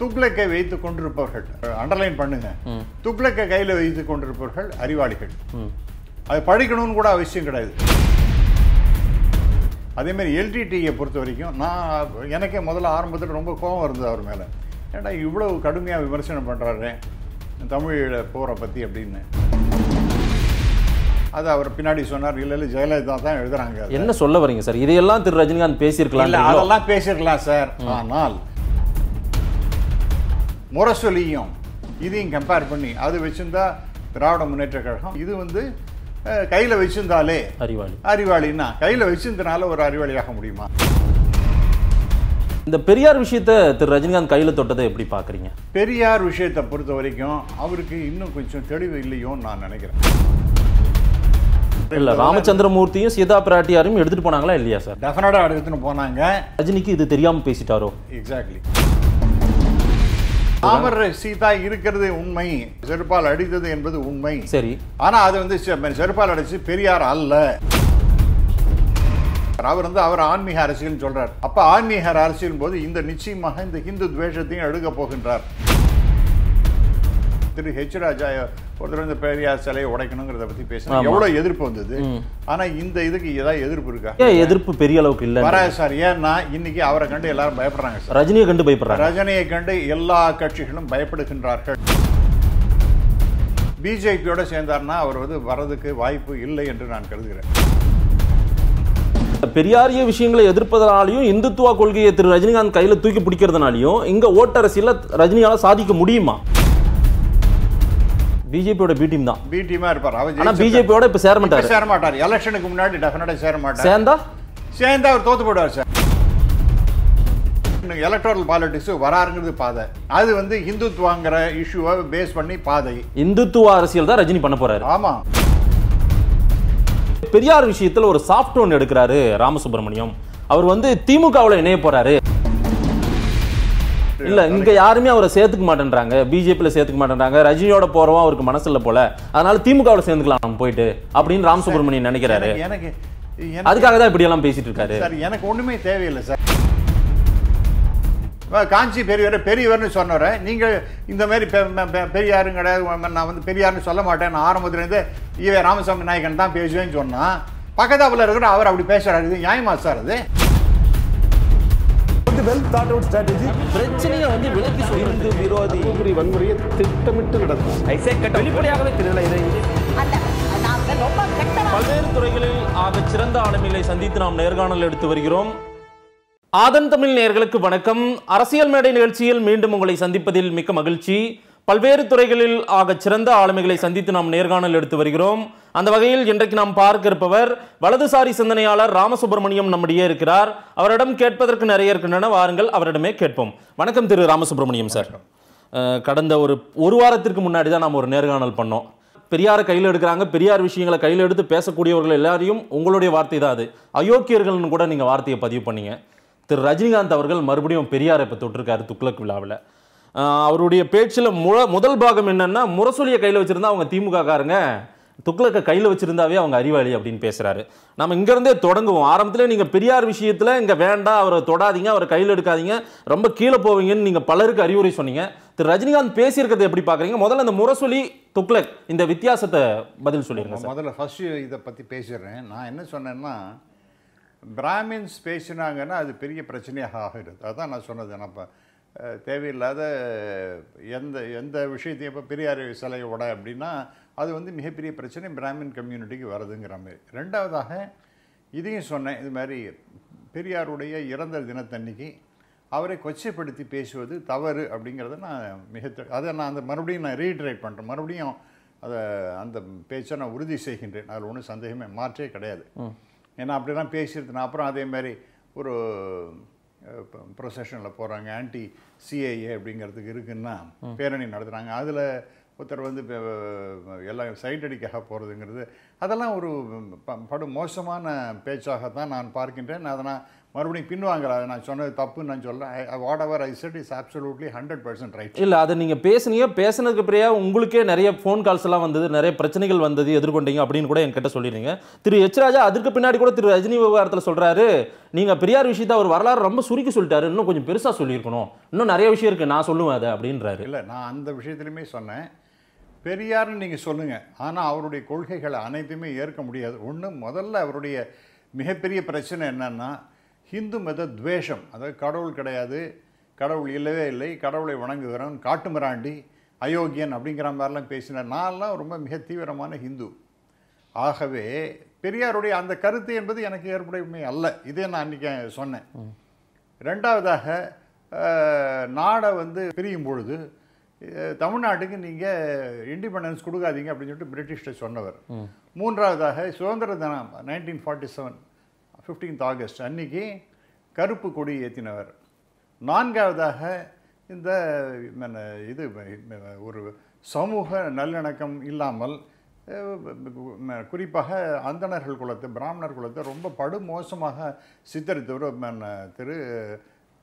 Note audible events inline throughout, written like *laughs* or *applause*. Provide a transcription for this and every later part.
துக்ளக்கை வைத்து கொண்டிருப்பவர்கள் அண்டர்லைன் பண்ணுங்க துக்ளக்கை கையில் வைத்து கொண்டிருப்பவர்கள் அறிவாளிகள் அது படிக்கணும்னு கூட அவசியம் கிடையாது அதேமாதிரி எல்டிடியை பொறுத்த வரைக்கும் நான் எனக்கே முதல்ல ஆரம்பத்தில் ரொம்ப கோபம் இருந்தது அவர் மேலே ஏன்னா இவ்வளோ கடுமையாக விமர்சனம் பண்ணுறாரு தமிழில் போகிற பற்றி அப்படின்னு அது அவர் பின்னாடி சொன்னார் இல்லை இல்லை ஜெயலலிதா தான் எழுதுறாங்க என்ன சொல்ல வரீங்க சார் இதையெல்லாம் திரு ரஜினிகாந்த் பேசியிருக்கலாம் அதெல்லாம் பேசியிருக்கலாம் சார் ஆனால் முரசொலியும் இதையும் கம்பேர் பண்ணி அது வச்சுருந்தா திராவிட முன்னேற்ற கழகம் இது வந்து கையில் வச்சிருந்தாலே அறிவாளி அறிவாளின்னா கையில் வச்சிருந்தனால ஒரு அறிவாளியாக முடியுமா இந்த பெரியார் விஷயத்த திரு ரஜினிகாந்த் கையில் தொட்டதை எப்படி பார்க்குறீங்க பெரியார் விஷயத்தை பொறுத்த வரைக்கும் அவருக்கு இன்னும் கொஞ்சம் தெளிவு இல்லையோன்னு நான் நினைக்கிறேன் இல்லை ராமச்சந்திரமூர்த்தியும் சீதா பிராட்டியாரும் எடுத்துகிட்டு போனாங்களா இல்லையா சார் டெஃபினட்டாக எடுத்துகிட்டு போனாங்க ரஜினிக்கு இது தெரியாமல் பேசிட்டாரோ எக்ஸாக்ட்லி ராமர் சீதா இருக்கிறது உண்மை செருப்பால் அடித்தது என்பது உண்மை சரி ஆனா அது வந்து செருப்பால் அடிச்சு பெரியார் அல்ல அவர் வந்து அவர் ஆன்மீக அரசியல் சொல்றார் அப்ப ஆன்மீக அரசியல் போது இந்த நிச்சயமாக இந்த ஹிந்து துவேஷத்தையும் எடுக்க போகின்றார் திரு ஹெச் ராஜா வந்து பெரியார் சிலையை உடைக்கணுங்கிறத பத்தி பேசுறாங்க எவ்வளவு எதிர்ப்பு வந்தது ஆனா இந்த இதுக்கு ஏதாவது எதிர்ப்பு இருக்கா எதிர்ப்பு பெரிய அளவுக்கு இல்ல வர சார் ஏன்னா இன்னைக்கு அவரை கண்டு எல்லாரும் பயப்படுறாங்க சார் ரஜினியை கண்டு பயப்படுறாங்க ரஜினியை கண்டு எல்லா கட்சிகளும் பயப்படுகின்றார்கள் பிஜேபியோட சேர்ந்தார்னா அவர் வந்து வர்றதுக்கு வாய்ப்பு இல்லை என்று நான் கருதுகிறேன் பெரியாரிய விஷயங்களை எதிர்ப்பதனாலையும் இந்துத்துவ கொள்கையை திரு ரஜினிகாந்த் கையில் தூக்கி பிடிக்கிறதுனாலையும் இங்க ஓட்டரசியில் ரஜினியால் சாதிக்க முடியுமா பிஜேபியோட பி டீம் தான் பி டீமா இருப்பார் அவர் ஆனா பிஜேபியோட இப்ப சேர மாட்டார் சேர மாட்டார் எலெக்ஷனுக்கு முன்னாடி டெஃபினட்டா சேர மாட்டார் சேர்ந்தா சேர்ந்தா அவர் தோத்து போடுவார் சார் எலக்ட்ரல் பாலிடிக்ஸ் வராருங்கிறது பாதை அது வந்து இந்துத்துவாங்கிற இஷ்யூவை பேஸ் பண்ணி பாதை இந்துத்துவ அரசியல் தான் ரஜினி பண்ண போறாரு ஆமா பெரியார் விஷயத்தில் ஒரு சாஃப்ட் ஒன் எடுக்கிறாரு ராமசுப்ரமணியம் அவர் வந்து திமுகவில் இணைய போறாரு இல்ல இங்க யாருமே அவரை சேர்த்துக்க மாட்டேன்றாங்க பிஜேபியில சேர்த்துக்க மாட்டேன்றாங்க ரஜினியோட போறவா அவருக்கு மனசுல போல அதனால திமுகவில் சேர்ந்துக்கலாம் போயிட்டு அப்படின்னு ராம் நினைக்கிறாரு எனக்கு அதுக்காக தான் இப்படி எல்லாம் பேசிட்டு இருக்காரு சார் எனக்கு ஒண்ணுமே தேவையில்லை சார் காஞ்சி பெரியவர் பெரியவர்னு சொன்னவரை நீங்கள் இந்த மாதிரி பெரியாரும் கிடையாது நான் வந்து பெரியார்னு சொல்ல மாட்டேன் நான் ஆரம்பத்துலேருந்து இவன் ராமசாமி நாயகன் தான் பேசுவேன்னு சொன்னால் பக்கத்தாப்பில் இருக்கிற அவர் அப்படி பேசுகிறாரு நியாயமா சார் அது வெல் தாட் அவுட் ஸ்ட்ராட்டஜி பிரச்சனையை வந்து விலக்கி சொல்லிருந்து விரோதி வன்முறையை திட்டமிட்டு நடக்கும் வெளிப்படையாகவே தெரியல இதை பல்வேறு துறைகளில் ஆக சிறந்த ஆளுமைகளை சந்தித்து நாம் நேர்காணல் எடுத்து வருகிறோம் ஆதன் தமிழ் நேர்களுக்கு வணக்கம் அரசியல் மேடை நிகழ்ச்சியில் மீண்டும் உங்களை சந்திப்பதில் மிக்க மகிழ்ச்சி பல்வேறு துறைகளில் ஆக சிறந்த ஆளுமைகளை சந்தித்து நாம் நேர்காணல் எடுத்து வருகிறோம் அந்த வகையில் இன்றைக்கு நாம் பார்க்க இருப்பவர் வலதுசாரி சிந்தனையாளர் ராமசுப்பிரமணியம் நம்முடைய இருக்கிறார் அவரிடம் கேட்பதற்கு நிறைய இருக்கின்றன வாருங்கள் அவரிடமே கேட்போம் வணக்கம் திரு ராமசுப்பிரமணியம் சார் கடந்த ஒரு ஒரு வாரத்திற்கு முன்னாடி தான் நாம் ஒரு நேர்காணல் பண்ணோம் பெரியாரை கையில் எடுக்கிறாங்க பெரியார் விஷயங்களை கையில் எடுத்து பேசக்கூடியவர்கள் எல்லாரையும் உங்களுடைய வார்த்தை தான் அது அயோக்கியர்கள்னு கூட நீங்கள் வார்த்தையை பதிவு பண்ணீங்க திரு ரஜினிகாந்த் அவர்கள் மறுபடியும் பெரியாரை இப்போ தொட்டிருக்காரு துக்ளக் விழாவில் அவருடைய பேச்சில் முழ முதல் பாகம் என்னென்னா முரசொலியை கையில் வச்சுருந்தா அவங்க திமுக காரங்க துக்ளக்கை கையில் வச்சுருந்தாவே அவங்க அறிவாளி அப்படின்னு பேசுகிறாரு நம்ம இங்கேருந்தே தொடங்குவோம் ஆரம்பத்தில் நீங்கள் பெரியார் விஷயத்தில் இங்கே வேண்டாம் அவரை தொடாதீங்க அவரை கையில் எடுக்காதீங்க ரொம்ப கீழே போவீங்கன்னு நீங்கள் பலருக்கு அறிவுரை சொன்னீங்க திரு ரஜினிகாந்த் பேசியிருக்கிறது எப்படி பார்க்குறீங்க முதல்ல அந்த முரசொலி துக்ளக் இந்த வித்தியாசத்தை பதில் சொல்லிடுங்க முதல்ல ஃபஸ்ட்டு இதை பற்றி பேசிடுறேன் நான் என்ன சொன்னேன்னா பிராமின்ஸ் பேசினாங்கன்னா அது பெரிய பிரச்சனையாக ஆகிடுது அதான் நான் சொன்னது நான் இப்போ தேவையில்லாத எந்த எந்த விஷயத்தையும் இப்போ பெரியார் சிலையோட அப்படின்னா அது வந்து மிகப்பெரிய பிரச்சனை பிராமின் கம்யூனிட்டிக்கு வருதுங்கிற மாதிரி ரெண்டாவதாக இதையும் சொன்னேன் இது மாதிரி பெரியாருடைய இறந்த தினத்தன்னைக்கு அவரை கொச்சைப்படுத்தி பேசுவது தவறு அப்படிங்கிறத நான் மிக அதை நான் அந்த மறுபடியும் நான் ரீட்ரேட் பண்ணுறேன் மறுபடியும் அதை அந்த பேச்சை நான் உறுதி செய்கின்றேன் அதில் ஒன்றும் சந்தேகமே மாற்றே கிடையாது ஏன்னா அப்படிலாம் பேசியிருந்தேன் அப்புறம் அதே மாதிரி ஒரு ப்ரொசஷனில் போகிறாங்க ஆன்டி சிஐஏ அப்படிங்கிறதுக்கு இருக்குன்னா பேரணி நடத்துகிறாங்க அதில் ஒருத்தர் வந்து எல்லாம் சைட் அடிக்காக போகிறதுங்கிறது அதெல்லாம் ஒரு படு மோசமான பேச்சாகத்தான் நான் பார்க்கின்றேன் அதனால் மறுபடியும் பின்வாங்கலாம் நான் சொன்னது தப்புன்னு நான் சொல்கிறேன் whatever I said is absolutely hundred percent right இல்லை அதை நீங்கள் பேசுனீங்க பேசுனதுக்கு பிரியா உங்களுக்கே நிறைய ஃபோன் கால்ஸ் எல்லாம் வந்தது நிறைய பிரச்சனைகள் வந்தது எதிர்கொண்டீங்க அப்படின்னு கூட என்கிட்ட சொல்லிடுறீங்க திரு எச் ராஜா அதுக்கு பின்னாடி கூட திரு ரஜினி விவகாரத்தில் சொல்கிறாரு நீங்கள் பெரியார் விஷயத்தை அவர் வரலாறு ரொம்ப சுருக்கி சொல்லிட்டாரு இன்னும் கொஞ்சம் பெருசாக சொல்லியிருக்கணும் இன்னும் நிறைய விஷயம் இருக்குது நான் சொல்லுவேன் அதை அப்படின்றாரு இல்லை நான் அந்த விஷயத்துலையுமே சொன்னேன் பெரியார்னு நீங்கள் சொல்லுங்கள் ஆனால் அவருடைய கொள்கைகளை அனைத்துமே ஏற்க முடியாது ஒன்று முதல்ல அவருடைய மிகப்பெரிய பிரச்சனை என்னென்னா ஹிந்து மத துவேஷம் அதாவது கடவுள் கிடையாது கடவுள் இல்லவே இல்லை கடவுளை வணங்குகிறோம் காட்டுமிராண்டி அயோக்கியன் அப்படிங்கிற மாதிரிலாம் பேசினார் நான்லாம் ரொம்ப மிக தீவிரமான ஹிந்து ஆகவே பெரியாருடைய அந்த கருத்து என்பது எனக்கு ஏற்புடையமை அல்ல இதே நான் அன்றைக்கி சொன்னேன் ரெண்டாவதாக நாடை வந்து பிரியும் பொழுது தமிழ்நாட்டுக்கு நீங்கள் இண்டிபெண்டன்ஸ் கொடுக்காதீங்க அப்படின்னு சொல்லிட்டு பிரிட்டிஷ்ட சொன்னவர் மூன்றாவதாக சுதந்திர தினம் nineteen forty seven fifteenth August அன்றைக்கி கருப்பு கொடி ஏற்றினவர் நான்காவதாக இந்த இது ஒரு சமூக நல்லிணக்கம் இல்லாமல் குறிப்பாக அந்தணர்கள் குலத்தை பிராமணர் குலத்தை ரொம்ப படுமோசமாக சித்தரித்தவர் திரு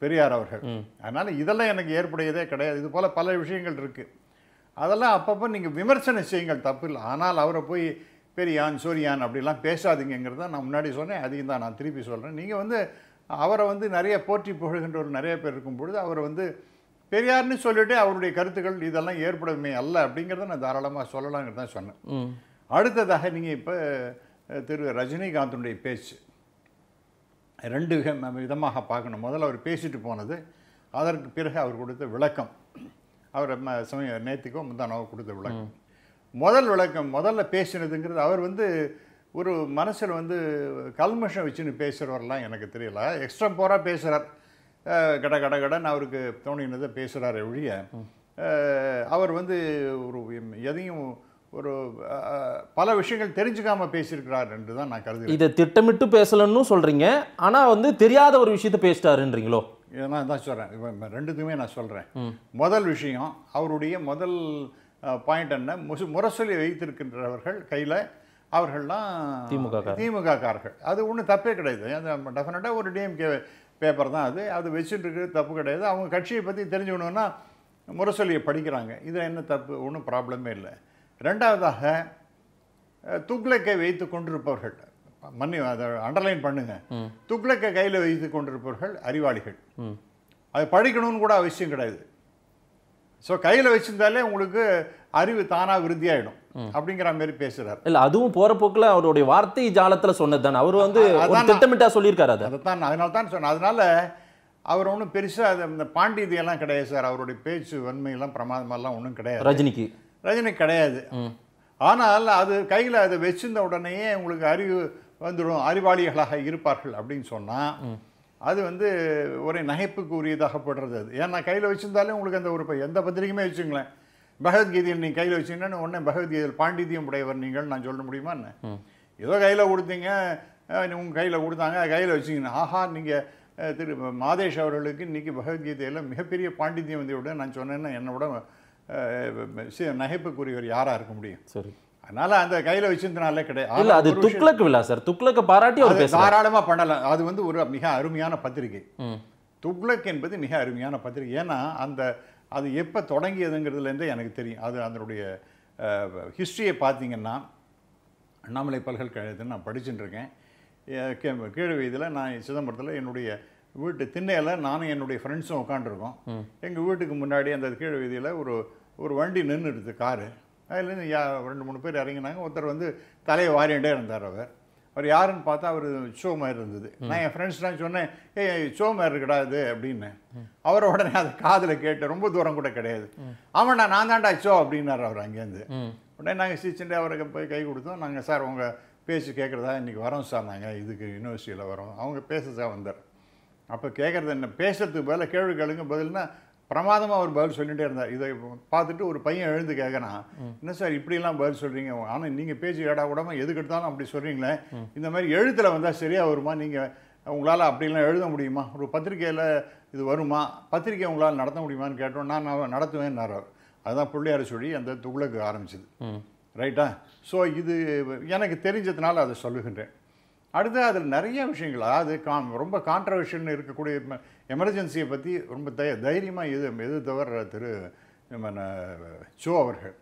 பெரியார் அவர்கள் அதனால் இதெல்லாம் எனக்கு ஏற்புடையதே கிடையாது இது போல் பல விஷயங்கள் இருக்குது அதெல்லாம் அப்பப்போ நீங்கள் விமர்சனம் செய்யுங்கள் தப்பு இல்லை ஆனால் அவரை போய் பெரியான் சூரியான் அப்படிலாம் பேசாதீங்கிறத நான் முன்னாடி சொன்னேன் அதையும் தான் நான் திருப்பி சொல்கிறேன் நீங்கள் வந்து அவரை வந்து நிறைய போற்றி புகழ்கின்றவர் நிறைய பேர் இருக்கும் பொழுது அவர் வந்து பெரியார்னு சொல்லிட்டு அவருடைய கருத்துக்கள் இதெல்லாம் ஏற்படுமே அல்ல அப்படிங்கிறத நான் தாராளமாக சொல்லலாங்கிறத சொன்னேன் அடுத்ததாக நீங்கள் இப்போ திரு ரஜினிகாந்தனுடைய பேச்சு ரெண்டு விதமாக பார்க்கணும் முதல்ல அவர் பேசிட்டு போனது அதற்கு பிறகு அவர் கொடுத்த விளக்கம் அவர் சமயம் நேற்றுக்கோ முந்தானாவோ கொடுத்த விளக்கம் முதல் விளக்கம் முதல்ல பேசினதுங்கிறது அவர் வந்து ஒரு மனசில் வந்து கல்மஷம் வச்சுன்னு பேசுகிறவரெலாம் எனக்கு தெரியல எக்ஸ்ட்ரா போராக பேசுகிறார் கட கட கடன் அவருக்கு தோணினதை பேசுகிறார் ஒழிய அவர் வந்து ஒரு எதையும் ஒரு பல விஷயங்கள் தெரிஞ்சுக்காமல் பேசியிருக்கிறார் என்று தான் நான் கருது இதை திட்டமிட்டு பேசலன்னு சொல்கிறீங்க ஆனால் வந்து தெரியாத ஒரு விஷயத்த பேசிட்டாருன்றீங்களோ நான் தான் சொல்கிறேன் ரெண்டுத்துக்குமே நான் சொல்கிறேன் முதல் விஷயம் அவருடைய முதல் பாயிண்ட் என்ன முசு முரசொலி வைத்திருக்கின்றவர்கள் கையில் அவர்கள்லாம் திமுக திமுக காரர்கள் அது ஒன்றும் தப்பே கிடையாது அது டெஃபினட்டாக ஒரு டிஎம்கே பேப்பர் தான் அது அது வச்சுட்டு இருக்கிறது தப்பு கிடையாது அவங்க கட்சியை பற்றி தெரிஞ்சுக்கணுன்னா முரசொலியை படிக்கிறாங்க இதில் என்ன தப்பு ஒன்றும் ப்ராப்ளமே இல்லை ரெண்டாவதாக துக்ளக்கை வைத்து கொண்டிருப்பவர்கள் மன்னி அதை அண்டர்லைன் பண்ணுங்க துக்ளக்கை கையில் வைத்து கொண்டிருப்பவர்கள் அறிவாளிகள் அதை படிக்கணும்னு கூட அவசியம் கிடையாது ஸோ கையில் வச்சுருந்தாலே உங்களுக்கு அறிவு தானாக விருத்தியாயிடும் அப்படிங்கிற மாதிரி பேசுறாரு இல்ல அதுவும் போற போக்குல அவருடைய வார்த்தை ஜாலத்துல சொன்னது தானே அவர் வந்து திட்டமிட்டா சொல்லியிருக்காரு அதை தான் அதனால தான் சொன்னார் அதனால அவர் ஒன்றும் பெருசாக அது இந்த பாண்டியதையெல்லாம் கிடையாது சார் அவருடைய பேச்சு வன்மையெல்லாம் பிரமாதமெல்லாம் ஒன்றும் கிடையாது ரஜினிக்கு ரஜினி கிடையாது ஆனால் அது கையில் அதை வச்சிருந்த உடனேயே உங்களுக்கு அறிவு வந்துடும் அறிவாளிகளாக இருப்பார்கள் அப்படின்னு சொன்னால் அது வந்து ஒரு போடுறது அது ஏன்னா கையில் வச்சுருந்தாலே உங்களுக்கு அந்த ஒரு எந்த பத்திரிகையுமே வச்சுங்களேன் பகவத்கீதையில் நீங்கள் கையில் வச்சிங்கன்னா உடனே பகவத்கீதையில் பாண்டித்தியம் உடையவர் நீங்கள் நான் சொல்ல முடியுமா என்ன ஏதோ கையில் கொடுத்தீங்க உங்கள் கையில் கொடுத்தாங்க கையில் வச்சிங்கன்னா ஆஹா நீங்கள் திரு மாதேஷ் அவர்களுக்கு இன்றைக்கி பகவத்கீதையில் மிகப்பெரிய பாண்டித்தியம் வந்து விட நான் சொன்னேன்னா என்னோட நகைப்புக்குரியவர் யாராக இருக்க முடியும் சரி அதனால அந்த கையில வச்சிருந்தனால கிடையாது இல்ல அது துக்ளக் விழா சார் துக்ளக்க பாராட்டி அவர் தாராளமா பண்ணலாம் அது வந்து ஒரு மிக அருமையான பத்திரிகை துக்ளக் என்பது மிக அருமையான பத்திரிகை ஏன்னா அந்த அது எப்போ தொடங்கியதுங்கிறதுலேருந்தே எனக்கு தெரியும் அது அதனுடைய ஹிஸ்ட்ரியை பார்த்தீங்கன்னா அண்ணாமலை பல்கலைக்கழகத்தில் நான் படிச்சுட்டு இருக்கேன் கீழ வயதில் நான் சிதம்பரத்தில் என்னுடைய வீட்டு திண்ணையில் நானும் என்னுடைய ஃப்ரெண்ட்ஸும் உட்காந்துருக்கோம் எங்கள் வீட்டுக்கு முன்னாடி அந்த கீழே வீதியில் ஒரு ஒரு வண்டி நின்றுடுது காரு அதுலேருந்து யா ரெண்டு மூணு பேர் இறங்கினாங்க ஒருத்தர் வந்து தலையை வாரியண்டே இருந்தார் அவர் அவர் யாருன்னு பார்த்தா அவர் சோ மாதிரி இருந்தது நான் என் ஃப்ரெண்ட்ஸ்லாம் சொன்னேன் ஏ சோ மாதிரி இருக்கடா இது அப்படின்னேன் அவர் உடனே அதை காதில் கேட்டு ரொம்ப தூரம் கூட கிடையாது அவன்டா நான் தான்டா சோ அப்படின்னார் அவர் அங்கேருந்து உடனே நாங்கள் சீச்சண்டே அவருக்கு போய் கை கொடுத்தோம் நாங்கள் சார் உங்கள் பேச்சு கேட்குறதா இன்றைக்கி வரோம் சார் நாங்கள் இதுக்கு யூனிவர்சிட்டியில் வரோம் அவங்க பேச சார் வந்தார் அப்போ கேட்குறது என்ன பேசுறதுக்கு பதில் கேள்வி கேளுங்க பதில்னா பிரமாதமாக அவர் பதில் சொல்லிகிட்டே இருந்தார் இதை பார்த்துட்டு ஒரு பையன் எழுந்து கேட்கணா என்ன சார் இப்படிலாம் பதில் சொல்கிறீங்க ஆனால் நீங்கள் பேச்சு ஏடா கூடாமல் எதுக்கு எடுத்தாலும் அப்படி சொல்கிறீங்களே இந்த மாதிரி எழுத்தில் வந்தால் சரியாக வருமா நீங்கள் உங்களால் அப்படிலாம் எழுத முடியுமா ஒரு பத்திரிகையில் இது வருமா பத்திரிக்கை உங்களால் நடத்த முடியுமான்னு கேட்டோம் நான் நடத்துவேன்னார் அதுதான் பிள்ளையார் சொல்லி அந்த துகுளக்கு ஆரம்பிச்சது ரைட்டா ஸோ இது எனக்கு தெரிஞ்சதுனால அதை சொல்லுகின்றேன் அடுத்து அதில் நிறைய விஷயங்கள் அதாவது கான் ரொம்ப கான்ட்ரவர்ஷன் இருக்கக்கூடிய எமர்ஜென்சியை பற்றி ரொம்ப தய தைரியமாக எது எது தவிர திரு சோ அவர்கள்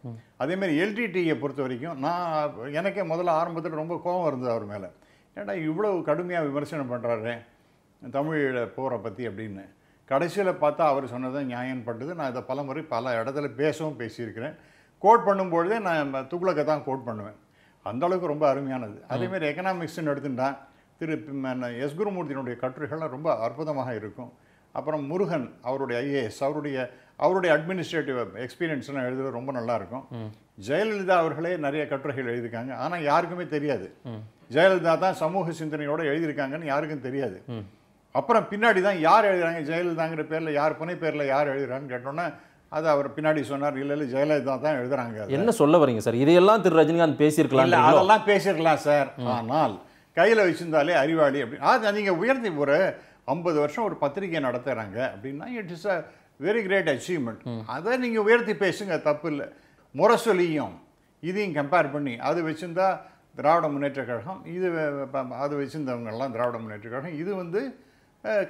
அதேமாதிரி எல்டிடியை பொறுத்த வரைக்கும் நான் எனக்கே முதல்ல ஆரம்பத்தில் ரொம்ப கோபம் இருந்தது அவர் மேலே ஏன்னா இவ்வளோ கடுமையாக விமர்சனம் பண்ணுறாரு தமிழில் போகிற பற்றி அப்படின்னு கடைசியில் பார்த்தா அவர் சொன்னதை நியாயம் பண்ணுறது நான் இதை பல முறை பல இடத்துல பேசவும் பேசியிருக்கிறேன் கோட் பண்ணும்பொழுதே நான் துக்ளக்கை தான் கோட் பண்ணுவேன் அந்தளவுக்கு ரொம்ப அருமையானது அதேமாரி எக்கனாமிக்ஸ்னு எடுத்துட்டான் திரு எஸ் குருமூர்த்தியினுடைய கட்டுரைகள்லாம் ரொம்ப அற்புதமாக இருக்கும் அப்புறம் முருகன் அவருடைய ஐஏஎஸ் அவருடைய அவருடைய அட்மினிஸ்ட்ரேட்டிவ் எக்ஸ்பீரியன்ஸ்லாம் எழுதுறது ரொம்ப நல்லாயிருக்கும் ஜெயலலிதா அவர்களே நிறைய கட்டுரைகள் எழுதியிருக்காங்க ஆனால் யாருக்குமே தெரியாது ஜெயலலிதா தான் சமூக சிந்தனையோடு எழுதியிருக்காங்கன்னு யாருக்கும் தெரியாது அப்புறம் பின்னாடி தான் யார் எழுதுறாங்க ஜெயலலிதாங்கிற பேரில் யார் புனை பேரில் யார் எழுதுறாங்கன்னு கேட்டோன்னே அது அவர் பின்னாடி சொன்னார் இல்லை இல்லை ஜெயலலிதா தான் எழுதுறாங்க என்ன சொல்ல வரீங்க சார் இதையெல்லாம் திரு ரஜினிகாந்த் பேசியிருக்கலாம் அதெல்லாம் பேசியிருக்கலாம் சார் ஆனால் கையில் வச்சுருந்தாலே அறிவாளி அப்படின்னு அது நீங்கள் உயர்ந்து ஒரு ஐம்பது வருஷம் ஒரு பத்திரிகை நடத்துகிறாங்க அப்படின்னா it is a very great achievement அதை நீங்கள் உயர்த்தி பேசுங்க தப்பு இல்லை முரசொலியும் இதையும் கம்பேர் பண்ணி அது வச்சுருந்தா திராவிட முன்னேற்ற கழகம் இது அது வச்சுருந்தவங்கெல்லாம் திராவிட முன்னேற்ற கழகம் இது வந்து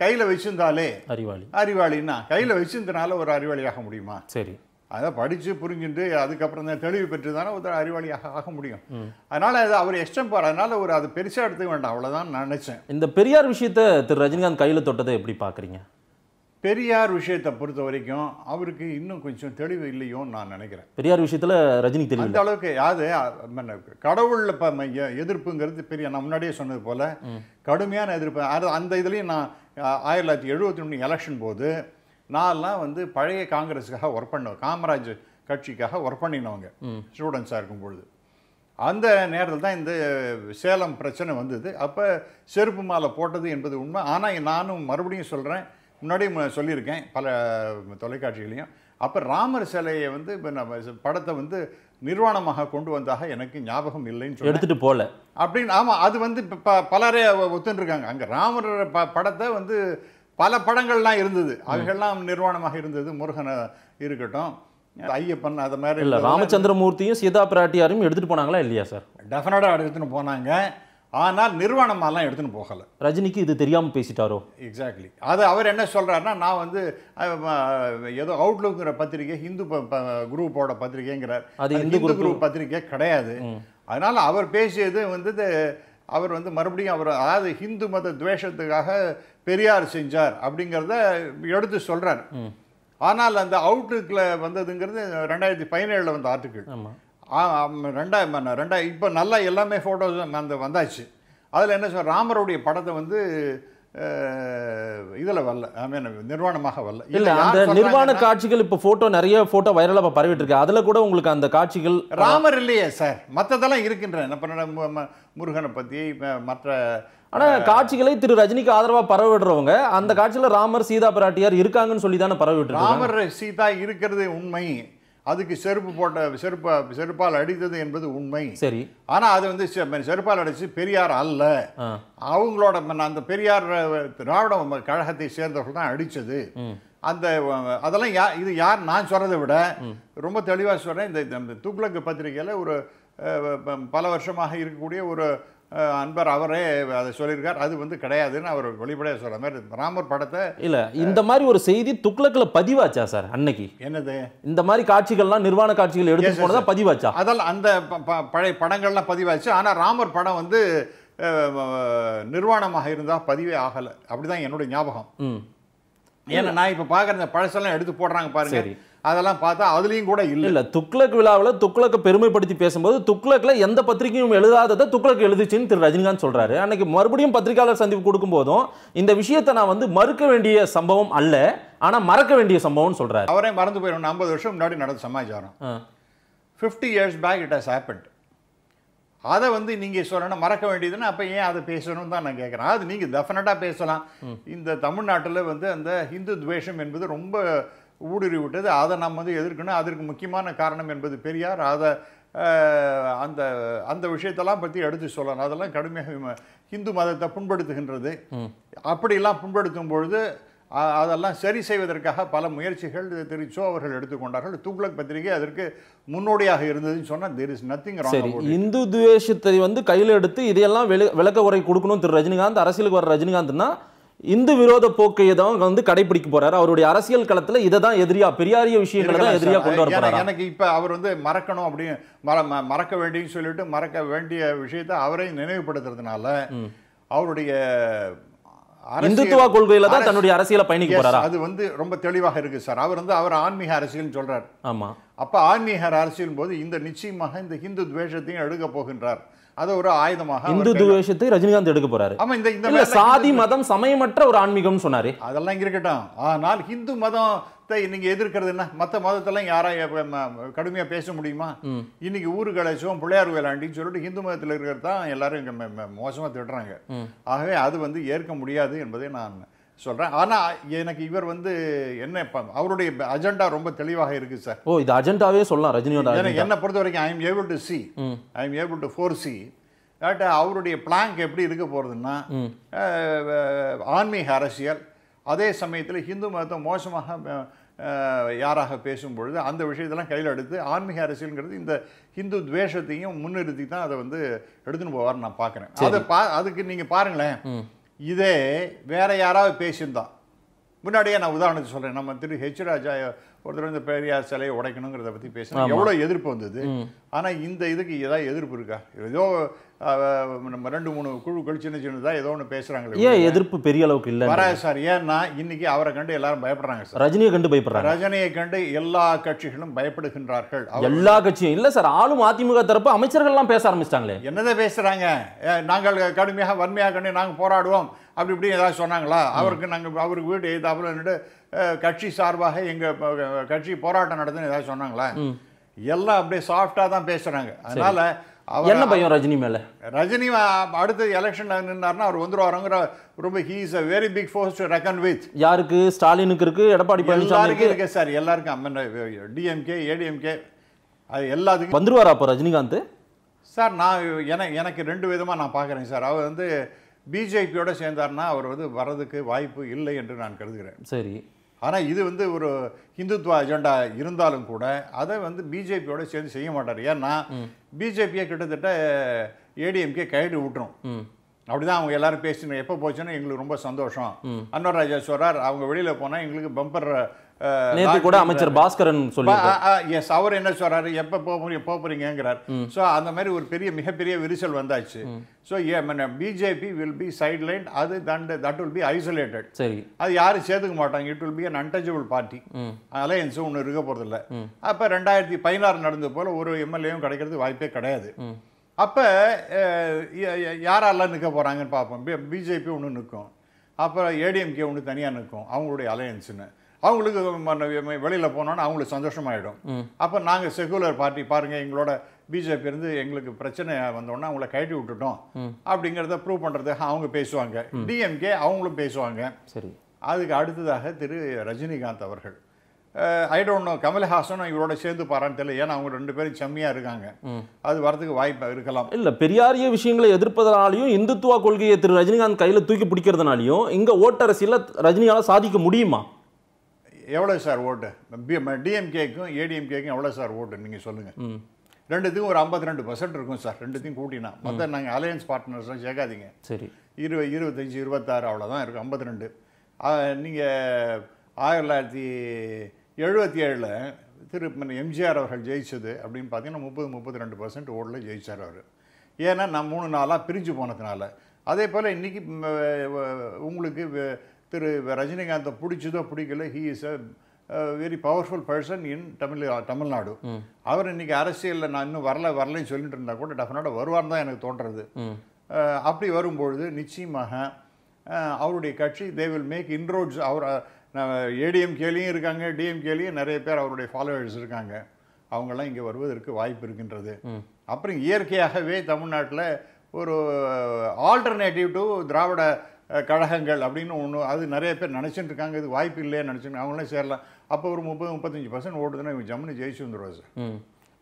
கையில் வச்சிருந்தாலே அறிவாளி அறிவாளின்னா கையில் வச்சிருந்தனால ஒரு அறிவாளியாக முடியுமா சரி அதை படித்து புரிஞ்சுட்டு அதுக்கப்புறம் தான் தெளிவு பெற்று தானே ஒருத்தர் அறிவாளியாக ஆக முடியும் அதனால் அது அவர் போகிற அதனால் ஒரு அது பெருசாக எடுத்துக்க வேண்டாம் அவ்வளோதான் நான் நினச்சேன் இந்த பெரியார் விஷயத்தை திரு ரஜினிகாந்த் கையில் தொட்டதை எப்படி பார்க்குறீங்க பெரியார் விஷயத்தை பொறுத்த வரைக்கும் அவருக்கு இன்னும் கொஞ்சம் தெளிவு இல்லையோன்னு நான் நினைக்கிறேன் பெரியார் விஷயத்தில் ரஜினி தெரியும் அந்த அளவுக்கு யாது கடவுளில் இப்போ எதிர்ப்புங்கிறது பெரிய நான் முன்னாடியே சொன்னது போல் கடுமையான எதிர்ப்பு அந்த இதுலேயும் நான் ஆயிரத்தி தொள்ளாயிரத்தி எழுபத்தி ஒன்று எலெக்ஷன் போது நான்லாம் வந்து பழைய காங்கிரஸுக்காக ஒர்க் பண்ண காமராஜ் கட்சிக்காக ஒர்க் பண்ணினவங்க ஸ்டூடெண்ட்ஸாக இருக்கும் பொழுது அந்த நேரத்தில் தான் இந்த சேலம் பிரச்சனை வந்தது அப்போ செருப்பு மாலை போட்டது என்பது உண்மை ஆனால் நானும் மறுபடியும் சொல்கிறேன் முன்னாடியே சொல்லியிருக்கேன் பல தொலைக்காட்சிகளையும் அப்போ ராமர் சிலையை வந்து இப்போ நம்ம படத்தை வந்து நிர்வாணமாக கொண்டு வந்தாக எனக்கு ஞாபகம் இல்லைன்னு சொல்லி எடுத்துகிட்டு போகல அப்படின்னு ஆமாம் அது வந்து இப்போ பலரே ஒத்துன்னு இருக்காங்க அங்கே ராமர் ப படத்தை வந்து பல படங்கள்லாம் இருந்தது அவைகள்லாம் நிர்வாணமாக இருந்தது முருகனை இருக்கட்டும் ஐயப்பன் அது மாதிரி இல்லை ராமச்சந்திரமூர்த்தியும் சீதா பிராட்டியாரும் எடுத்துகிட்டு போனாங்களா இல்லையா சார் டெஃபினட்டாக எடுத்துகிட்டு போனாங்க ஆனால் நிர்வாணமாலாம் எடுத்துன்னு போகலை ரஜினிக்கு இது தெரியாமல் பேசிட்டாரோ எக்ஸாக்ட்லி அது அவர் என்ன சொல்கிறாருன்னா நான் வந்து ஏதோ அவுட்லுக்குங்கிற பத்திரிகை ஹிந்து குரூப்போட பத்திரிகைங்கிறார் அது ஹிந்து குரூப் பத்திரிகை கிடையாது அதனால் அவர் பேசியது வந்து அவர் வந்து மறுபடியும் அவர் அதாவது ஹிந்து மத துவேஷத்துக்காக பெரியார் செஞ்சார் அப்படிங்கிறத எடுத்து சொல்கிறார் ஆனால் அந்த அவுட்ருக்கில் வந்ததுங்கிறது ரெண்டாயிரத்தி பதினேழில் வந்த ஆர்டிக்கிள் ரெண்டாயிரம் ரெண்டாயிரம் இப்போ நல்லா எல்லாமே ஃபோட்டோஸ் அந்த வந்தாச்சு அதில் என்ன சொல் ராமருடைய படத்தை வந்து இதில் வரல ஐ மீன் நிர்வாணமாக வரல இல்லை அந்த நிர்வாண காட்சிகள் இப்போ ஃபோட்டோ நிறைய ஃபோட்டோ வைரலாக இப்போ பரவிட்டு இருக்கு அதில் கூட உங்களுக்கு அந்த காட்சிகள் ராமர் இல்லையே சார் மற்றதெல்லாம் இருக்கின்றன இப்போ முருகனை பற்றி மற்ற ஆனால் காட்சிகளை திரு ரஜினிக்கு ஆதரவாக பரவிடுறவங்க அந்த காட்சியில் ராமர் சீதா பிராட்டியார் இருக்காங்கன்னு சொல்லி தானே பரவிட்டு ராமர் சீதா இருக்கிறது உண்மை அதுக்கு செருப்பு போட்ட செருப்பா செருப்பால் அடித்தது என்பது உண்மை சரி ஆனால் அது வந்து செருப்பால் அடித்து பெரியார் அல்ல அவங்களோட அந்த பெரியார் திராவிட கழகத்தை சேர்ந்தவர்கள் தான் அடித்தது அந்த அதெல்லாம் யா இது யார் நான் சொல்கிறத விட ரொம்ப தெளிவாக சொல்கிறேன் இந்த துக்ளக்கு பத்திரிகையில் ஒரு பல வருஷமாக இருக்கக்கூடிய ஒரு அன்பர் அவரே அதை சொல்லியிருக்கார் அது வந்து கிடையாதுன்னு அவர் வெளிப்படையாக சொல்கிற மாதிரி ராமர் படத்தை இல்லை இந்த மாதிரி ஒரு செய்தி துக்ளக்கில் பதிவாச்சா சார் அன்னைக்கு என்னது இந்த மாதிரி காட்சிகள்லாம் நிர்வாண காட்சிகள் எடுத்து போனதா பதிவாச்சா அதெல்லாம் அந்த பழைய படங்கள்லாம் பதிவாச்சு ஆனால் ராமர் படம் வந்து நிர்வாணமாக இருந்தால் பதிவே ஆகலை அப்படிதான் என்னுடைய ஞாபகம் ஏன்னா நான் இப்போ பார்க்குற இந்த பழசெல்லாம் எடுத்து போடுறாங்க பாருங்க அதெல்லாம் பார்த்தா அதுலேயும் கூட இல்லை இல்லை துக்ளக் விழாவில் துக்ளக்கு பெருமைப்படுத்தி பேசும்போது துக்ளக்கில் எந்த பத்திரிகையும் எழுதாததை துக்ளக் எழுதிச்சின்னு திரு ரஜினிகாந்த் சொல்கிறாரு அன்னைக்கு மறுபடியும் பத்திரிகையாளர் சந்திப்பு கொடுக்கும்போதும் இந்த விஷயத்தை நான் வந்து மறுக்க வேண்டிய சம்பவம் அல்ல ஆனால் மறக்க வேண்டிய சம்பவம்னு சொல்கிறாரு அவரே மறந்து போயிடும் ஐம்பது வருஷம் முன்னாடி நடந்த சமாச்சாரம் fifty years back it has happened அதை வந்து நீங்கள் சொல்லணும் மறக்க வேண்டியதுன்னு அப்போ ஏன் அதை பேசணும்னு தான் நான் கேட்குறேன் அது நீங்கள் டெஃபினட்டாக பேசலாம் இந்த தமிழ்நாட்டில் வந்து அந்த ஹிந்து துவேஷம் என்பது ரொம்ப விட்டது அதை நம்ம வந்து எதிர்க்கணும் அதற்கு முக்கியமான காரணம் என்பது பெரியார் அதை அந்த அந்த விஷயத்தெல்லாம் பற்றி எடுத்து சொல்லணும் அதெல்லாம் கடுமையாக இந்து மதத்தை புண்படுத்துகின்றது அப்படிலாம் புண்படுத்தும் பொழுது அதெல்லாம் சரி செய்வதற்காக பல முயற்சிகள் தெரிவிச்சோ அவர்கள் எடுத்துக்கொண்டார்கள் துக்ளக் பத்திரிகை அதற்கு முன்னோடியாக இருந்ததுன்னு சொன்னால் தெர் இஸ் நத்திங் சரி இந்து துவேஷத்தை வந்து கையில் எடுத்து இதையெல்லாம் விளக்க உரை கொடுக்கணும் திரு ரஜினிகாந்த் அரசியலுக்கு வர ரஜினிகாந்த்னா இந்து விரோத போக்கை தான் வந்து கடைபிடிக்க போறாரு அவருடைய அரசியல் களத்துல இதை தான் எதிரியா பெரியாரிய விஷயங்களை தான் எதிரியா கொண்டு வர எனக்கு இப்ப அவர் வந்து மறக்கணும் அப்படின்னு மறக்க வேண்டியன்னு சொல்லிட்டு மறக்க வேண்டிய விஷயத்தை அவரை நினைவுபடுத்துறதுனால அவருடைய இந்துத்துவ கொள்கையில தான் தன்னுடைய அரசியல பயணிக்க போறாரு அது வந்து ரொம்ப தெளிவாக இருக்கு சார் அவர் வந்து அவர் ஆன்மீக அரசியல் சொல்றாரு ஆமா அப்ப ஆன்மீக அரசியல் போது இந்த நிச்சயமாக இந்த ஹிந்து துவேஷத்தையும் எடுக்க போகின்றார் அது ஒரு ஆயுதமாக இந்து துவேஷத்தை ரஜினிகாந்த் எடுக்க போறாரு ஆமா இந்த இந்த சாதி மதம் சமயமற்ற ஒரு ஆன்மீகம் சொன்னாரு அதெல்லாம் இங்க இருக்கட்டும் ஆனால் ஹிந்து மதம் இன்னைக்கு எதிர்க்கிறது என்ன மத்த மதத்தெல்லாம் யாரும் கடுமையா பேச முடியுமா இன்னைக்கு ஊரு கலைச்சும் பிள்ளையார் வேலாண்டின்னு சொல்லிட்டு ஹிந்து மதத்தில் இருக்கிறது தான் எல்லாரும் மோசமா திட்டுறாங்க ஆகவே அது வந்து ஏற்க முடியாது என்பதை நான் சொல்கிறேன் ஆனால் எனக்கு இவர் வந்து என்ன இப்போ அவருடைய அஜெண்டா ரொம்ப தெளிவாக இருக்குது சார் ஓ இது அஜெண்டாவே சொல்லலாம் ரஜினியோட எனக்கு என்னை பொறுத்த வரைக்கும் I am able to see I am able to foresee but அவருடைய பிளாங்க் எப்படி இருக்க போகிறதுன்னா ஆன்மீக அரசியல் அதே சமயத்தில் ஹிந்து மதத்தை மோசமாக யாராக பேசும் பொழுது அந்த விஷயத்தெல்லாம் கையில் எடுத்து ஆன்மீக அரசியல்ங்கிறது இந்த ஹிந்து துவேஷத்தையும் முன்னிறுத்தி தான் அதை வந்து எடுத்துன்னு போவார்னு நான் பார்க்குறேன் அதை பா அதுக்கு நீங்கள் பாருங்களேன் இதே வேறு யாராவது பேசியிருந்தான் முன்னாடியே நான் உதாரணத்துக்கு சொல்கிறேன் நம்ம திரு ஹெச் ராஜா ஒருத்தர் இந்த பெரியார் சிலையை உடைக்கணுங்கிறத பற்றி பேசுகிறேன் எவ்வளோ எதிர்ப்பு வந்தது ஆனால் இந்த இதுக்கு ஏதாவது எதிர்ப்பு இருக்கா ஏதோ நம்ம ரெண்டு மூணு குழுக்கள் சின்ன சின்னதாக ஏதோ ஒன்று பேசுகிறாங்க ஏன் எதிர்ப்பு பெரிய அளவுக்கு இல்லை வராது சார் ஏன்னா இன்னைக்கு அவரை கண்டு எல்லாரும் பயப்படுறாங்க சார் ரஜினியை கண்டு பயப்படுறாங்க ரஜினியை கண்டு எல்லா கட்சிகளும் பயப்படுகின்றார்கள் எல்லா கட்சியும் இல்லை சார் ஆளும் அதிமுக தரப்பு அமைச்சர்கள்லாம் பேச ஆரம்பிச்சிட்டாங்களே என்னதான் பேசுகிறாங்க நாங்கள் கடுமையாக வன்மையாக கண்டு நாங்கள் போராடுவோம் அப்படி இப்படின்னு ஏதாவது சொன்னாங்களா அவருக்கு நாங்கள் அவருக்கு வீடு எதாப்புலன்னுட்டு கட்சி சார்பாக எங்கள் கட்சி போராட்டம் நடத்துன்னு ஏதாவது சொன்னாங்களா எல்லாம் அப்படியே சாஃப்டாக தான் பேசுகிறாங்க அதனால் என்ன பையன் ரஜினி மேலே ரஜினி அடுத்த எலெக்ஷன் நின்னார்னா அவர் வந்துருவாருங்கிற ரொம்ப he is a very big force to reckon with யாருக்கு ஸ்டாலினுக்கு இருக்கு எடப்பாடி பழனிசாமி இருக்கு சார் எல்லாருக்கும் அம்மன் டிஎம்கே ஏடிஎம்கே அது எல்லாத்துக்கும் வந்துருவார் அப்போ ரஜினிகாந்த் சார் நான் என எனக்கு ரெண்டு விதமாக நான் பார்க்குறேன் சார் அவர் வந்து பிஜேபியோடு சேர்ந்தார்னா அவர் வந்து வர்றதுக்கு வாய்ப்பு இல்லை என்று நான் கருதுகிறேன் சரி ஆனால் இது வந்து ஒரு இந்துத்துவ அஜெண்டா இருந்தாலும் கூட அதை வந்து பிஜேபியோட சேர்ந்து செய்ய மாட்டார் ஏன்னா பிஜேபியை கிட்டத்தட்ட ஏடிஎம்கே கைடு விட்டுரும் அப்படிதான் அவங்க எல்லாரும் பேசினோம் எப்போ போச்சுன்னா எங்களுக்கு ரொம்ப சந்தோஷம் ராஜா சொல்றார் அவங்க வெளியில் போனால் எங்களுக்கு பம்பர் நேற்று கூட அமைச்சர் பாஸ்கரன் சொல்லி எஸ் அவர் என்ன சொல்றாரு எப்ப போக முடியும் போக போறீங்கிறார் ஸோ அந்த மாதிரி ஒரு பெரிய மிகப்பெரிய விரிசல் வந்தாச்சு so so BJP will be sideline அது then that will be isolated சரி அது யாரும் சேர்த்துக்க மாட்டாங்க it will be an untouchable party alliance ஒன்று இருக்க போகிறதில்ல அப்ப ரெண்டாயிரத்தி பதினாறு நடந்த போல ஒரு எம்எல்ஏவும் கிடைக்கிறது வாய்ப்பே கிடையாது அப்போ யாரெல்லாம் நிற்க போறாங்கன்னு பாப்போம் பிஜேபி ஒன்னு நிற்கும் அப்புறம் ஏடிஎம்கே ஒன்று தனியாக நிற்கும் அவங்களுடைய அலையன்ஸ்னு அவங்களுக்கு வெளியில் போனோன்னா அவங்களுக்கு சந்தோஷமாயிடும் அப்போ நாங்கள் செகுலர் பார்ட்டி பாருங்கள் எங்களோட பிஜேபி இருந்து எங்களுக்கு பிரச்சனை வந்தோடனே அவங்கள கழட்டி விட்டுட்டோம் அப்படிங்கிறத ப்ரூவ் பண்ணுறது அவங்க பேசுவாங்க டிஎம்கே அவங்களும் பேசுவாங்க சரி அதுக்கு அடுத்ததாக திரு ரஜினிகாந்த் அவர்கள் ஐ டோன்ட் நோ கமல்ஹாசனும் இவரோட சேர்ந்து பாரான்னு தெரியல ஏன்னா அவங்க ரெண்டு பேரும் செம்மையாக இருக்காங்க அது வரதுக்கு வாய்ப்பு இருக்கலாம் இல்லை பெரியாரிய விஷயங்களை எதிர்ப்பதனாலையும் இந்துத்துவ கொள்கையை திரு ரஜினிகாந்த் கையில் தூக்கி பிடிக்கிறதுனாலையும் இங்கே ஓட்டரசியில் ரஜினியால் சாதிக்க முடியுமா எவ்வளோ சார் ஓட்டு டிஎம்கேக்கும் ஏடிஎம்கேக்கும் எவ்வளோ சார் ஓட்டு நீங்கள் சொல்லுங்கள் ரெண்டுத்தையும் ஒரு ஐம்பத்தி ரெண்டு பர்சன்ட் இருக்கும் சார் ரெண்டுத்தையும் கூட்டினா மற்ற நாங்கள் அலையன்ஸ் பார்ட்னர்ஸ்லாம் சேர்க்காதீங்க சரி இருபது இருபத்தஞ்சி இருபத்தாறு அவ்வளோதான் இருக்கும் ஐம்பத்தி ரெண்டு நீங்கள் ஆயிரத்தி தொள்ளாயிரத்தி எழுபத்தி ஏழில் திரு எம்ஜிஆர் அவர்கள் ஜெயிச்சது அப்படின்னு பார்த்தீங்கன்னா முப்பது முப்பத்தி ரெண்டு பர்சன்ட் ஓட்டில் ஜெயிச்சார் அவர் ஏன்னா நான் மூணு நாளாக பிரிஞ்சு போனதுனால அதே போல் இன்றைக்கி உங்களுக்கு திரு ரஜினிகாந்தை பிடிச்சதோ பிடிக்கல he is a very powerful person in Tamil Tamil Nadu அவர் இன்னைக்கு அரசியலில் நான் இன்னும் வரல வரலன்னு சொல்லிட்டு இருந்தால் கூட டெஃபினட்டாக வருவார் தான் எனக்கு தோன்றது அப்படி வரும்பொழுது நிச்சயமாக அவருடைய கட்சி தே வில் மேக் இன்ரோட்ஸ் அவர் ஏடிஎம்கேலையும் இருக்காங்க டிஎம்கேலையும் நிறைய பேர் அவருடைய ஃபாலோவர்ஸ் இருக்காங்க அவங்கெல்லாம் இங்கே வருவதற்கு வாய்ப்பு இருக்கின்றது அப்புறம் இயற்கையாகவே தமிழ்நாட்டில் ஒரு ஆல்டர்னேட்டிவ் டு திராவிட கழகங்கள் அப்படின்னு ஒன்று அது நிறைய பேர் நினச்சிட்டு இருக்காங்க இது வாய்ப்பு இல்லையே நினச்சிட்டு அவங்களே சேரலாம் அப்போ ஒரு முப்பது முப்பத்தஞ்சு பர்சன்ட் ஓட்டுதுன்னா இவங்க ஜம்முன்னு ஜெயிச்சு வந்துடுவா சார்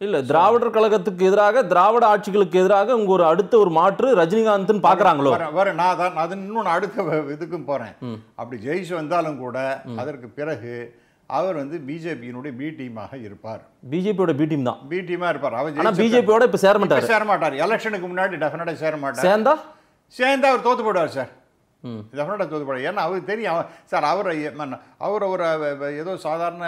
இல்லை திராவிடர் கழகத்துக்கு எதிராக திராவிட ஆட்சிகளுக்கு எதிராக உங்க ஒரு அடுத்த ஒரு மாற்று ரஜினிகாந்த்னு பார்க்குறாங்களோ வேற நான் தான் அது இன்னொன்று அடுத்த இதுக்கும் போகிறேன் அப்படி ஜெயிச்சு வந்தாலும் கூட அதற்கு பிறகு அவர் வந்து பிஜேபியினுடைய பி டீமாக இருப்பார் பிஜேபியோட பி டீம் தான் பி டீமாக இருப்பார் அவர் ஆனால் பிஜேபியோட இப்போ சேர மாட்டார் சேர மாட்டார் எலெக்ஷனுக்கு முன்னாடி டெஃபினட்டாக சேர மாட்டார் சேர்ந்தா சேர்ந்தா அவர் தோத்து போடுவார் சார் டெஃபினட்டாக தூக்கப்படும் ஏன்னா அவர் தெரியும் சார் அவர் அவர் ஒரு ஏதோ சாதாரண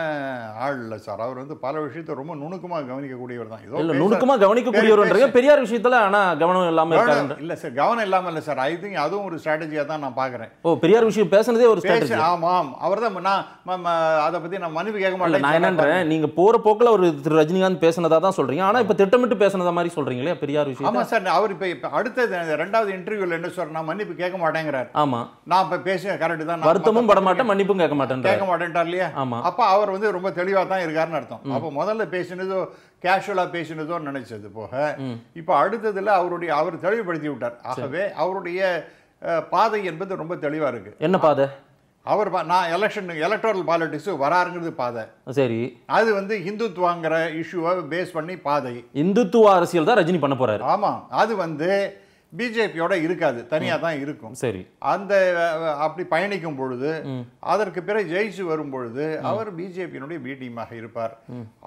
ஆள் இல்லை சார் அவர் வந்து பல விஷயத்தை ரொம்ப நுணுக்கமாக கவனிக்கக்கூடியவர் தான் ஏதோ நுணுக்கமாக கவனிக்கக்கூடியவர் பெரியார் விஷயத்தில் ஆனால் கவனம் இல்லாமல் இல்லை சார் கவனம் இல்லாமல் இல்லை சார் ஐ திங்க் அதுவும் ஒரு ஸ்ட்ராட்டஜியாக தான் நான் பார்க்குறேன் ஓ பெரியார் விஷயம் பேசுனதே ஒரு ஸ்ட்ராட்டஜி ஆமாம் அவர் தான் நான் அதை பற்றி நான் மனுவி கேட்க மாட்டேன் நான் என்னன்றேன் நீங்கள் போகிற போக்கில் ஒரு திரு ரஜினிகாந்த் பேசினதாக தான் சொல்கிறீங்க ஆனால் இப்போ திட்டமிட்டு பேசினதா மாதிரி சொல்கிறீங்களே பெரியார் விஷயம் ஆமாம் சார் அவர் இப்போ அடுத்த ரெண்டாவது இன்டர்வியூவில் என்ன சொல்கிறேன் நான் மன்னிப்பு கேட்க மாட்டேங்கிறார் ஆமாம் நான் இப்போ பேசுவேன் கரெக்டு தான் வருத்தமும் பட மாட்டேன் மன்னிப்பும் கேட்க மாட்டேன் கேட்க மாட்டேன்ட்டார் இல்லையா ஆமாம் அப்போ அவர் வந்து ரொம்ப தெளிவாக தான் இருக்காருன்னு அர்த்தம் அப்போ முதல்ல பேசினதோ கேஷுவலா பேசினதோ நினைச்சது போக இப்போ அடுத்ததுல அவருடைய அவர் தெளிவுபடுத்தி விட்டார் ஆகவே அவருடைய பாதை என்பது ரொம்ப தெளிவாக இருக்கு என்ன பாதை அவர் நான் எலெக்ஷன் எலக்ட்ரல் பாலிட்டிக்ஸு வராருங்கிறது பாதை சரி அது வந்து இந்துத்துவாங்கிற இஷ்யூவை பேஸ் பண்ணி பாதை இந்துத்துவ அரசியல் தான் ரஜினி பண்ண போறாரு ஆமா அது வந்து பிஜேபியோட இருக்காது தனியாக தான் இருக்கும் சரி அந்த அப்படி பயணிக்கும் பொழுது அதற்கு பிறகு ஜெயிச்சு வரும் பொழுது அவர் பிஜேபியினுடைய பிடிமாக இருப்பார்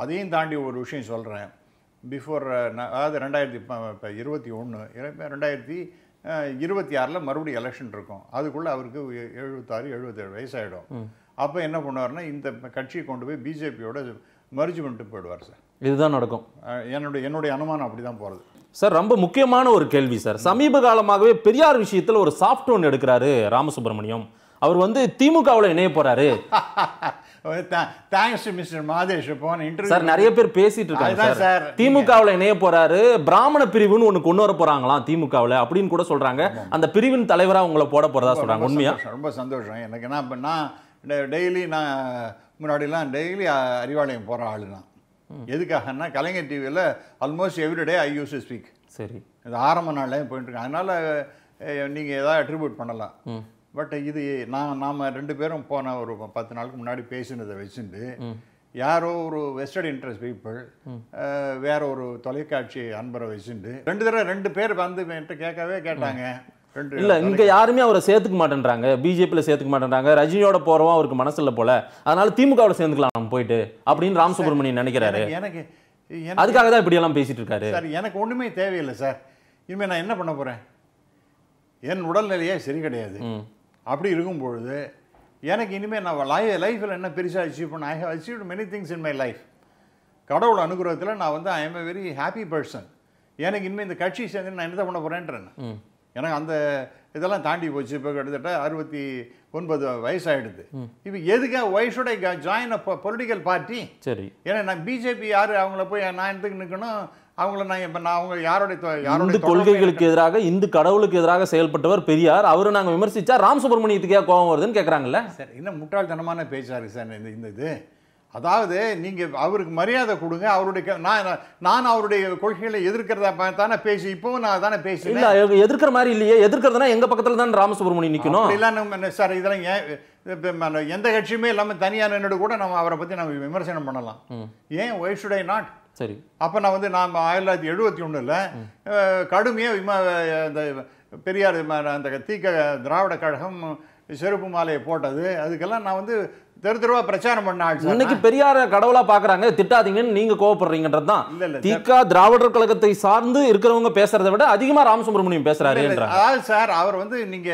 அதையும் தாண்டி ஒரு விஷயம் சொல்கிறேன் பிஃபோர் அதாவது ரெண்டாயிரத்தி இப்போ இருபத்தி ஒன்று ரெண்டாயிரத்தி இருபத்தி ஆறில் மறுபடியும் எலெக்ஷன் இருக்கும் அதுக்குள்ளே அவருக்கு எழுபத்தாறு எழுபத்தேழு வயசாகிடும் அப்போ என்ன பண்ணுவார்னா இந்த கட்சியை கொண்டு போய் பிஜேபியோட மர்ஜ் பண்ணிட்டு போயிடுவார் சார் இதுதான் நடக்கும் என்னுடைய என்னுடைய அனுமானம் அப்படி தான் போகிறது சார் ரொம்ப முக்கியமான ஒரு கேள்வி சார் சமீப காலமாகவே பெரியார் விஷயத்தில் ஒரு சாஃப்ட் ஒன் எடுக்கிறாரு ராமசுப்ரமணியம் அவர் வந்து திமுகவில் இணைய போறாரு *laughs* தேங்க்ஸ் மிஸ்டர் மாதேஷ் போன சார் நிறைய பேர் பேசிட்டு இருக்காங்க சார் திமுகவில் இணைய போறாரு பிராமண பிரிவுன்னு ஒன்று கொண்டு வர போறாங்களாம் திமுகவில் அப்படின்னு கூட சொல்றாங்க அந்த பிரிவின் தலைவராக உங்களை போட போறதா சொல்றாங்க உண்மையா ரொம்ப சந்தோஷம் எனக்கு என்ன பண்ணா டெய்லி நான் முன்னாடிலாம் டெய்லி அறிவாலயம் போகிற ஆளு நான் எதுக்காகன்னா கலைஞர் டிவியில் almost everyday I use speak சரி இது ஆரம்ப நாள்லேயே இருக்கேன் அதனால் நீங்கள் எதாவது அட்ரிபியூட் பண்ணலாம் பட் இது நான் நாம் ரெண்டு பேரும் போன ஒரு பத்து நாளுக்கு முன்னாடி பேசினதை வச்சுட்டு யாரோ ஒரு வெஸ்டர்ட் இன்ட்ரெஸ்ட் பீப்புள் வேற ஒரு தொலைக்காட்சி அன்பரை வச்சுட்டு ரெண்டு தடவை ரெண்டு பேர் வந்து என்கிட்ட கேட்கவே கேட்டாங்க இல்ல இங்க யாருமே அவரை சேர்த்துக்க மாட்டேன்றாங்க பிஜேபியில் சேர்த்துக்க மாட்டேன்றாங்க ரஜினியோட போறவா அவருக்கு மனசுல போல அதனால திமுக சேர்ந்துக்கலாம் போயிட்டு அப்படின்னு ராமசுப்ரமணியன் நினைக்கிறாரு எனக்கு அதுக்காக தான் எல்லாம் பேசிட்டு இருக்காரு சார் எனக்கு ஒண்ணுமே தேவையில்லை சார் இனிமேல் நான் என்ன பண்ண போறேன் என் உடல்நிலையே சரி கிடையாது அப்படி இருக்கும் பொழுது எனக்கு இனிமேல் நான் லை லைஃப்பில் என்ன பெருசாக அச்சீவ் பண்ண I have achieve many things in my life கடவுள் அனுகிரகத்தில் நான் வந்து I am a very happy person எனக்கு இனிமேல் இந்த கட்சி சேர்ந்து நான் என்ன பண்ண போகிறேன்றேன் ஏன்னா அந்த இதெல்லாம் தாண்டி போச்சு இப்போ கிட்டத்தட்ட அறுபத்தி ஒன்பது வயசாகிடுது இப்போ எதுக்காக வயசுடைய ஜாயின் அப்போ பொலிட்டிக்கல் பார்ட்டி சரி ஏன்னா நான் பிஜேபி யார் அவங்கள போய் நான் எடுத்துக்கு நிற்கணும் அவங்கள நான் இப்போ நான் அவங்க யாருடைய யாருடைய கொள்கைகளுக்கு எதிராக இந்து கடவுளுக்கு எதிராக செயல்பட்டவர் பெரியார் அவர் நாங்கள் விமர்சித்தா ராம் சுப்பிரமணியத்துக்கே கோபம் வருதுன்னு கேட்குறாங்கல்ல சார் இன்னும் முட்டாள்தனமான பேச்சாரு சார் இந்த இந்த இது அதாவது நீங்கள் அவருக்கு மரியாதை கொடுங்க அவருடைய நான் நான் அவருடைய கொள்கைகளை எதிர்க்கிறதா தானே பேசி இப்போவும் நான் தானே பேசி இல்லை எதிர்க்கிற மாதிரி இல்லையே எதிர்க்கிறதுனா எங்கள் பக்கத்தில் தான் ராமசுப்ரமணியம் நிற்கணும் இல்லை சார் இதெல்லாம் ஏன் எந்த கட்சியுமே இல்லாமல் தனியாக நின்று கூட நம்ம அவரை பற்றி நம்ம விமர்சனம் பண்ணலாம் ஏன் ஒய் சுட் ஐ நாட் சரி அப்போ நான் வந்து நாம் ஆயிரத்தி தொள்ளாயிரத்தி எழுபத்தி ஒன்றில் கடுமையாக விமா இந்த பெரியார் அந்த தீக்க திராவிட கழகம் செருப்பு மாலையை போட்டது அதுக்கெல்லாம் நான் வந்து தெரு தெருவா பிரச்சாரம் பண்ணாள் இன்னைக்கு பெரியார கடவுளா பாக்குறாங்க திட்டாதீங்கன்னு நீங்க கோவப்படுறீங்கன்றது தான் திகா திராவிடர் கழகத்தை சார்ந்து இருக்கிறவங்க பேசுறதை விட அதிகமா ராமசுப்ரமணியம் பேசுறாரு அதாவது சார் அவர் வந்து நீங்க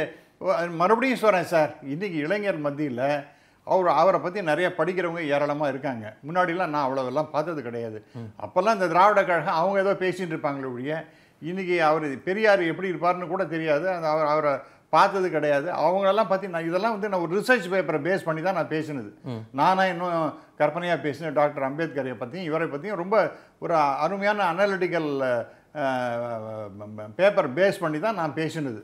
மறுபடியும் சொல்றேன் சார் இன்னைக்கு இளைஞர் மத்தியில் அவர் அவரை பற்றி நிறைய படிக்கிறவங்க ஏராளமாக இருக்காங்க முன்னாடிலாம் நான் அவ்வளோவெல்லாம் பார்த்தது கிடையாது அப்போல்லாம் இந்த திராவிட கழகம் அவங்க ஏதோ பேசிட்டு இருப்பாங்களே ஒழிய இன்றைக்கி அவர் பெரியார் எப்படி இருப்பாருன்னு கூட தெரியாது அந்த அவர் அவரை பார்த்தது கிடையாது அவங்களெல்லாம் பற்றி நான் இதெல்லாம் வந்து நான் ஒரு ரிசர்ச் பேப்பரை பேஸ் பண்ணி தான் நான் பேசினது நானாக இன்னும் கற்பனையாக பேசினேன் டாக்டர் அம்பேத்கரை பற்றியும் இவரை பற்றியும் ரொம்ப ஒரு அருமையான அனாலிட்டிக்கல் பேப்பர் பேஸ் பண்ணி தான் நான் பேசினது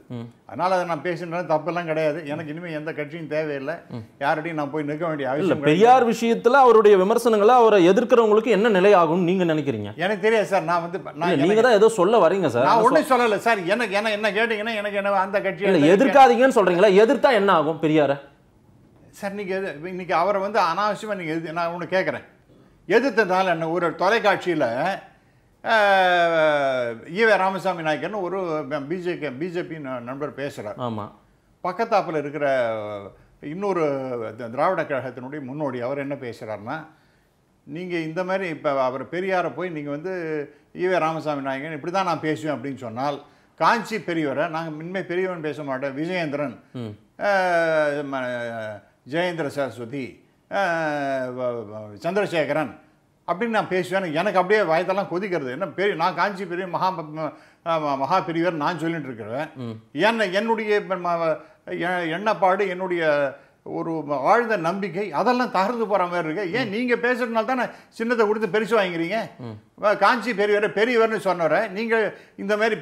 அதனால் அதை நான் பேசினது தப்பெல்லாம் கிடையாது எனக்கு இனிமேல் எந்த கட்சியும் தேவையில்லை யார்கிட்டையும் நான் போய் நிற்க வேண்டிய அவசியம் பெரியார் விஷயத்தில் அவருடைய விமர்சனங்களை அவரை எதிர்க்கிறவங்களுக்கு என்ன நிலை ஆகும்னு நீங்கள் நினைக்கிறீங்க எனக்கு தெரியாது சார் நான் வந்து நான் நீங்கள் தான் ஏதோ சொல்ல வரீங்க சார் நான் ஒன்றும் சொல்லலை சார் எனக்கு என்ன என்ன கேட்டிங்கன்னா எனக்கு என்ன அந்த கட்சி இல்லை எதிர்க்காதீங்கன்னு சொல்கிறீங்களா எதிர்த்தா என்ன ஆகும் பெரியாரை சார் நீங்கள் இன்னைக்கு அவரை வந்து அனாவசியமாக நீங்கள் எது நான் ஒன்று கேட்குறேன் எதிர்த்ததால் என்ன ஒரு தொலைக்காட்சியில் ஈவே ராமசாமி நாயக்கர்னு ஒரு பிஜேபி பிஜேபி நண்பர் பேசுகிறார் ஆமாம் பக்கத்தாப்பில் இருக்கிற இன்னொரு திராவிட கழகத்தினுடைய முன்னோடி அவர் என்ன பேசுகிறாருன்னா நீங்கள் இந்த மாதிரி இப்போ அவர் பெரியாரை போய் நீங்கள் வந்து ஈவே ராமசாமி நாயகன் இப்படி தான் நான் பேசுவேன் அப்படின்னு சொன்னால் காஞ்சி பெரியவரை நாங்கள் மின்மை பெரியவன் பேச மாட்டோம் விஜயேந்திரன் ஜெயேந்திர சரஸ்வதி சந்திரசேகரன் அப்படின்னு நான் பேசுவேன் எனக்கு அப்படியே வயதெல்லாம் கொதிக்கிறது என்ன பெரிய நான் காஞ்சி பெரிய மகா மகா பெரியவர் நான் சொல்லிட்டு இருக்கிறேன் என்ன என்னுடைய எண்ணப்பாடு என்னுடைய ஒரு ஆழ்ந்த நம்பிக்கை அதெல்லாம் தகர்ந்து போகிற மாதிரி இருக்கு ஏன் நீங்கள் பேசுறதுனால தானே சின்னத்தை கொடுத்து பெருசு வாங்கிக்கிறீங்க காஞ்சி பெரியவர் பெரியவர்னு சொன்னவரை நீங்கள் இந்த மாதிரி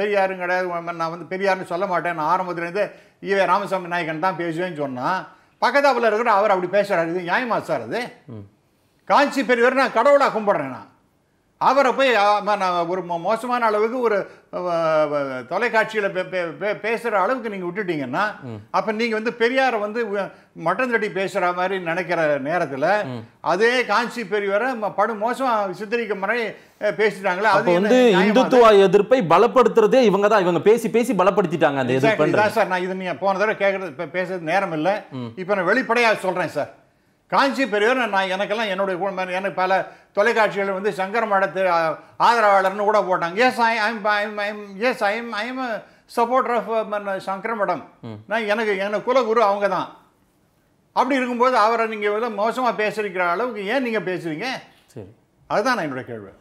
பெரியாரும் கிடையாது நான் வந்து பெரியார்னு சொல்ல மாட்டேன் நான் ஆரம்பத்துலேருந்து இவே ராமசாமி நாயகன் தான் பேசுவேன்னு சொன்னால் பக்கத்தாப்புல இருக்கிற அவர் அப்படி பேசுறாரு நியாயமா சார் அது காஞ்சி பெரியவர் நான் கடவுளாக கும்பிட்றேன் நான் அவரை போய் நான் ஒரு மோசமான அளவுக்கு ஒரு தொலைக்காட்சியில் பேசுகிற அளவுக்கு நீங்கள் விட்டுட்டீங்கன்னா அப்போ நீங்கள் வந்து பெரியாரை வந்து மட்டன் தட்டி பேசுகிற மாதிரி நினைக்கிற நேரத்தில் அதே காஞ்சி பெரியவரை படு மோசமாக சித்தரிக்க முறை பேசிட்டாங்களே அது வந்து இந்துத்துவ எதிர்ப்பை பலப்படுத்துறதே இவங்க தான் இவங்க பேசி பேசி பலப்படுத்திட்டாங்க அந்த எதிர்ப்பு சார் நான் இது நீங்கள் போன தடவை கேட்குறது பேசுறது நேரம் இல்லை இப்போ நான் வெளிப்படையாக சொல்கிறேன் சார் காஞ்சி பெரியவர் நான் எனக்கெல்லாம் என்னுடைய எனக்கு பல தொலைக்காட்சிகள் வந்து சங்கர மடத்து ஆதரவாளர்னு கூட போட்டாங்க yes I I'm I'm I'm yes I'm I'm supporter of Sankara Mutt நான் எனக்கு எனக்கு குலகுரு அவங்க தான் அப்படி இருக்கும்போது அவரை நீங்கள் வந்து மோசமாக பேசிருக்கிற அளவுக்கு ஏன் நீங்கள் பேசுவீங்க சரி அதுதான் நான் என்னுடைய கேள்வி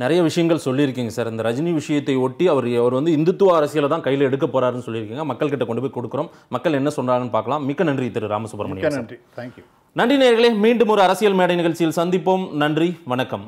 நிறைய விஷயங்கள் சொல்லியிருக்கீங்க சார் இந்த ரஜினி விஷயத்தை ஒட்டி அவர் அவர் வந்து இந்துத்துவ அரசியலை தான் கையில் எடுக்க போகிறாருன்னு சொல்லியிருக்கீங்க கிட்ட கொண்டு போய் கொடுக்குறோம் மக்கள் என்ன சொன்னாங்கன்னு பார்க்கலாம் மிக்க நன்றி திரு ராமசுப்ரமணியம் நன்றி தேங்க்யூ நன்றி நேர்களே மீண்டும் ஒரு அரசியல் மேடை நிகழ்ச்சியில் சந்திப்போம் நன்றி வணக்கம்